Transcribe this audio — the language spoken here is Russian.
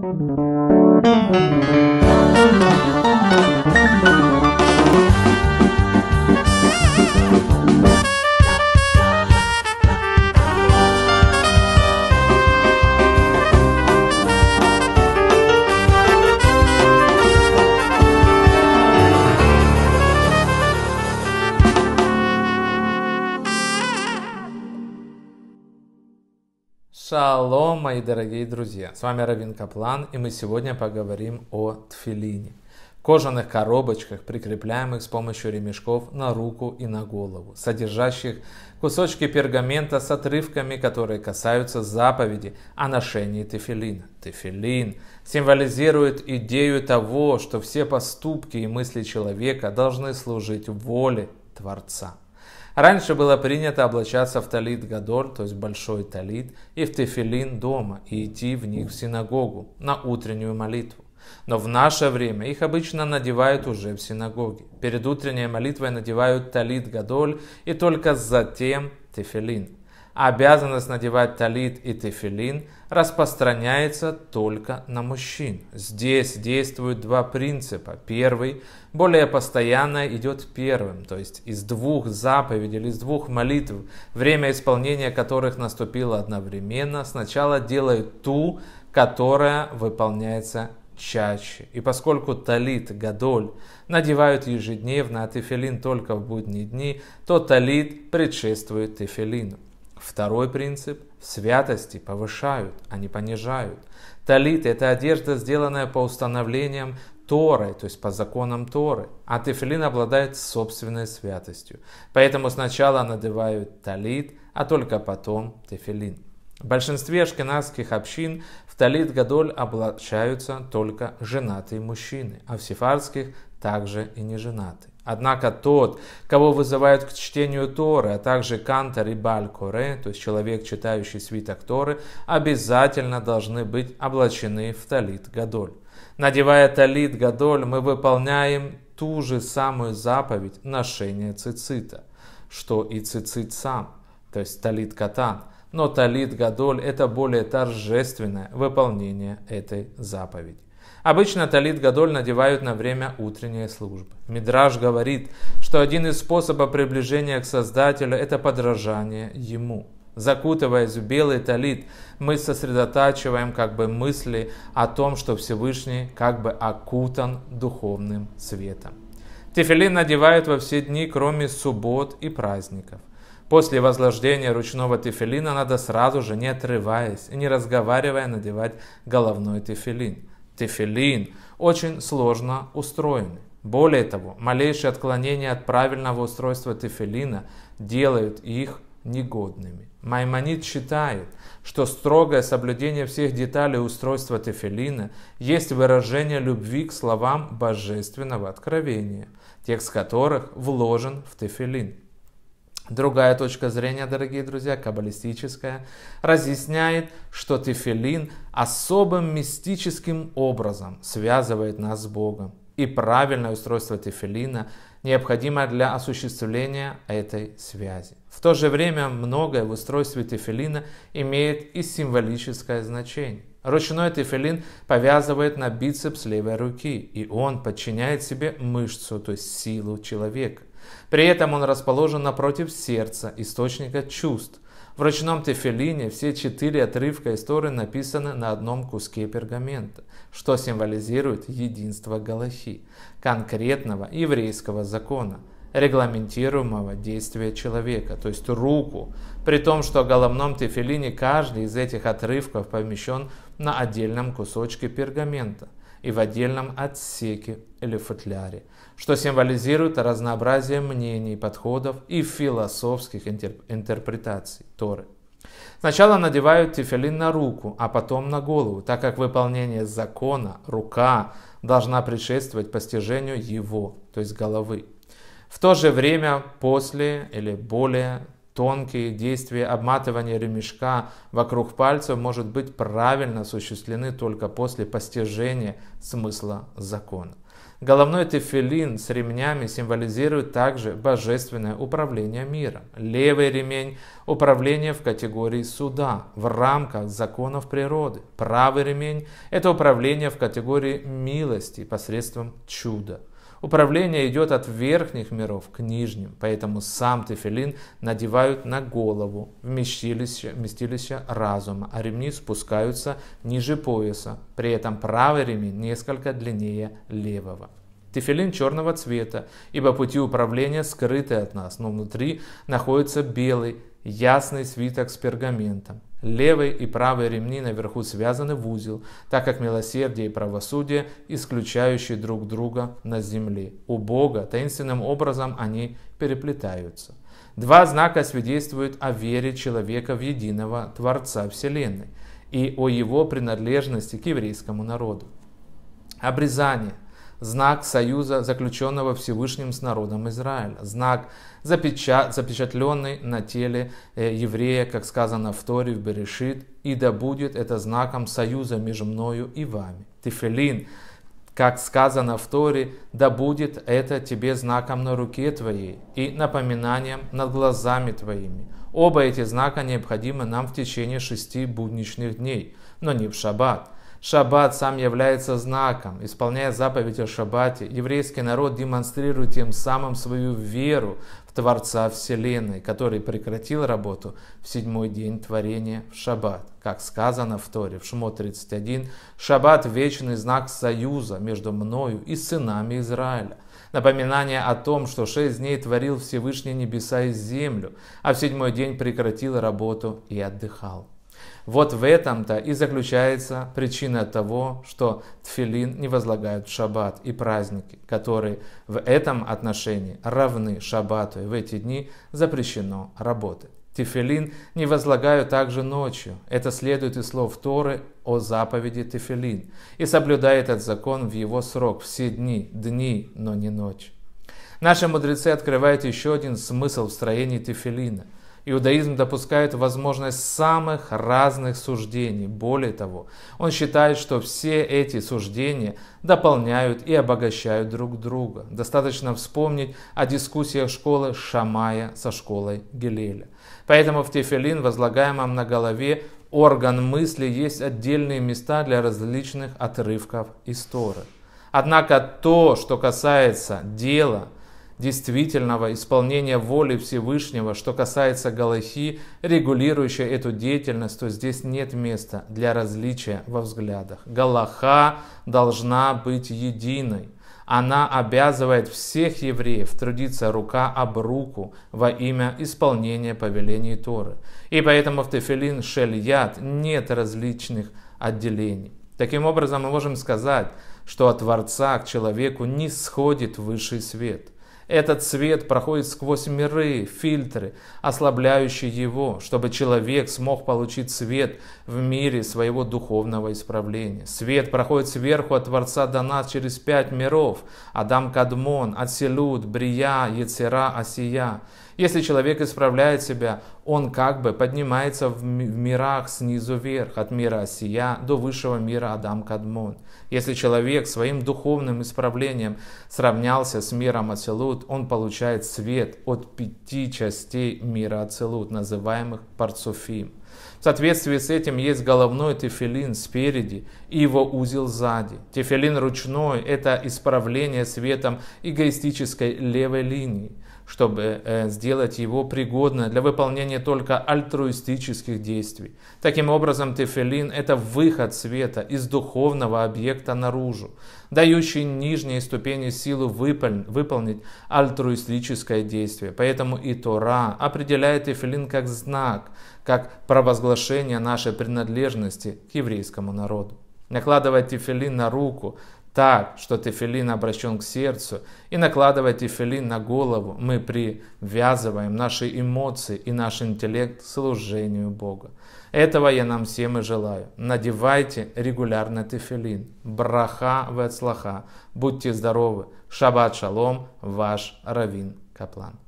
Thank you. Шалом, мои дорогие друзья! С вами Равин Каплан, и мы сегодня поговорим о тфилине. Кожаных коробочках, прикрепляемых с помощью ремешков на руку и на голову, содержащих кусочки пергамента с отрывками, которые касаются заповеди о ношении тефилина. Тефилин символизирует идею того, что все поступки и мысли человека должны служить воле Творца. Раньше было принято облачаться в талит гадор, то есть большой талит, и в тефилин дома, и идти в них в синагогу на утреннюю молитву. Но в наше время их обычно надевают уже в синагоге. Перед утренней молитвой надевают талит гадоль и только затем тефилин обязанность надевать талит и тефилин распространяется только на мужчин. Здесь действуют два принципа. Первый, более постоянно идет первым, то есть из двух заповедей или из двух молитв, время исполнения которых наступило одновременно, сначала делают ту, которая выполняется чаще. И поскольку талит, гадоль надевают ежедневно, а тефилин только в будние дни, то талит предшествует тефилину. Второй принцип – святости повышают, а не понижают. Талит – это одежда, сделанная по установлениям Торы, то есть по законам Торы. А тефилин обладает собственной святостью. Поэтому сначала надевают талит, а только потом тефилин. В большинстве ашкенадских общин в талит гадоль облачаются только женатые мужчины, а в сефардских также и не женаты. Однако тот, кого вызывают к чтению Торы, а также Кантор и Баль-Коре, то есть человек, читающий свиток Торы, обязательно должны быть облачены в талит Гадоль. Надевая талит Гадоль, мы выполняем ту же самую заповедь ношения цицита, что и цицит сам, то есть талит катан. Но талит Гадоль – это более торжественное выполнение этой заповеди. Обычно талит гадоль надевают на время утренней службы. Мидраж говорит, что один из способов приближения к Создателю – это подражание Ему. Закутываясь в белый талит, мы сосредотачиваем как бы мысли о том, что Всевышний как бы окутан духовным светом. Тефилин надевают во все дни, кроме суббот и праздников. После возложения ручного тефилина надо сразу же, не отрываясь и не разговаривая, надевать головной тефилин тефилин, очень сложно устроены. Более того, малейшие отклонения от правильного устройства тефилина делают их негодными. Маймонид считает, что строгое соблюдение всех деталей устройства тефилина есть выражение любви к словам божественного откровения, текст которых вложен в тефилин. Другая точка зрения, дорогие друзья, каббалистическая, разъясняет, что тефилин особым мистическим образом связывает нас с Богом. И правильное устройство тефилина необходимо для осуществления этой связи. В то же время многое в устройстве тефилина имеет и символическое значение. Ручной тефилин повязывает на бицепс левой руки, и он подчиняет себе мышцу, то есть силу человека. При этом он расположен напротив сердца, источника чувств. В ручном тефелине все четыре отрывка истории написаны на одном куске пергамента, что символизирует единство Галахи, конкретного еврейского закона, регламентируемого действия человека, то есть руку, при том, что в головном тефелине каждый из этих отрывков помещен на отдельном кусочке пергамента – и в отдельном отсеке или футляре, что символизирует разнообразие мнений, подходов и философских интерп интерпретаций Торы. Сначала надевают тефилин на руку, а потом на голову, так как выполнение закона рука должна предшествовать постижению его, то есть головы. В то же время после или более тонкие действия обматывания ремешка вокруг пальцев может быть правильно осуществлены только после постижения смысла закона. Головной тефилин с ремнями символизирует также божественное управление миром. Левый ремень – управление в категории суда, в рамках законов природы. Правый ремень – это управление в категории милости посредством чуда – Управление идет от верхних миров к нижним, поэтому сам тефилин надевают на голову, в вместилище, вместилище разума, а ремни спускаются ниже пояса. При этом правый ремень несколько длиннее левого. Тефилин черного цвета, ибо пути управления скрыты от нас, но внутри находится белый, ясный свиток с пергаментом. Левый и правый ремни наверху связаны в узел, так как милосердие и правосудие исключающие друг друга на земле. У Бога таинственным образом они переплетаются. Два знака свидетельствуют о вере человека в единого Творца Вселенной и о его принадлежности к еврейскому народу. Обрезание – знак союза, заключенного Всевышним с народом Израиля, знак, запечат, запечатленный на теле э, еврея, как сказано в Торе, в Берешит, и да будет это знаком союза между мною и вами. Тефелин, как сказано в Торе, да будет это тебе знаком на руке твоей и напоминанием над глазами твоими. Оба эти знака необходимы нам в течение шести будничных дней, но не в шаббат – Шаббат сам является знаком. Исполняя заповедь о шаббате, еврейский народ демонстрирует тем самым свою веру в Творца Вселенной, который прекратил работу в седьмой день творения в шаббат. Как сказано в Торе, в Шмо 31, шаббат – вечный знак союза между мною и сынами Израиля. Напоминание о том, что шесть дней творил Всевышний небеса и землю, а в седьмой день прекратил работу и отдыхал. Вот в этом-то и заключается причина того, что тфилин не возлагают в шаббат и праздники, которые в этом отношении равны шаббату, и в эти дни запрещено работать. Тефилин не возлагают также ночью. Это следует из слов Торы о заповеди Тефилин. И соблюдает этот закон в его срок все дни, дни, но не ночь. Наши мудрецы открывают еще один смысл в строении Тефилина – Иудаизм допускает возможность самых разных суждений. Более того, он считает, что все эти суждения дополняют и обогащают друг друга. Достаточно вспомнить о дискуссиях школы Шамая со школой Гелеля. Поэтому в Тефелин, возлагаемом на голове, орган мысли есть отдельные места для различных отрывков истории. Однако то, что касается дела – действительного исполнения воли Всевышнего, что касается Галахи, регулирующей эту деятельность, то здесь нет места для различия во взглядах. Галаха должна быть единой. Она обязывает всех евреев трудиться рука об руку во имя исполнения повелений Торы. И поэтому в Тефилин Шельят нет различных отделений. Таким образом, мы можем сказать, что от Творца к человеку не сходит высший свет – этот свет проходит сквозь миры, фильтры, ослабляющие его, чтобы человек смог получить свет в мире своего духовного исправления. Свет проходит сверху от Творца до нас через пять миров – Адам Кадмон, Аселют, Брия, Ецера, Асия – если человек исправляет себя, он как бы поднимается в мирах снизу вверх, от мира Осия до высшего мира Адам Кадмон. Если человек своим духовным исправлением сравнялся с миром Ацелут, он получает свет от пяти частей мира Ацелут, называемых Парцуфим. В соответствии с этим есть головной тефилин спереди и его узел сзади. Тефилин ручной – это исправление светом эгоистической левой линии чтобы э, сделать его пригодным для выполнения только альтруистических действий. Таким образом, тефелин – это выход света из духовного объекта наружу, дающий нижние ступени силы выполнить альтруистическое действие. Поэтому и Тора определяет тефелин как знак, как провозглашение нашей принадлежности к еврейскому народу. Накладывать тефелин на руку так, что тефилин обращен к сердцу, и накладывая тефилин на голову, мы привязываем наши эмоции и наш интеллект к служению Бога. Этого я нам всем и желаю. Надевайте регулярно тефилин. Браха вецлаха. Будьте здоровы. Шаббат шалом, ваш Равин Каплан.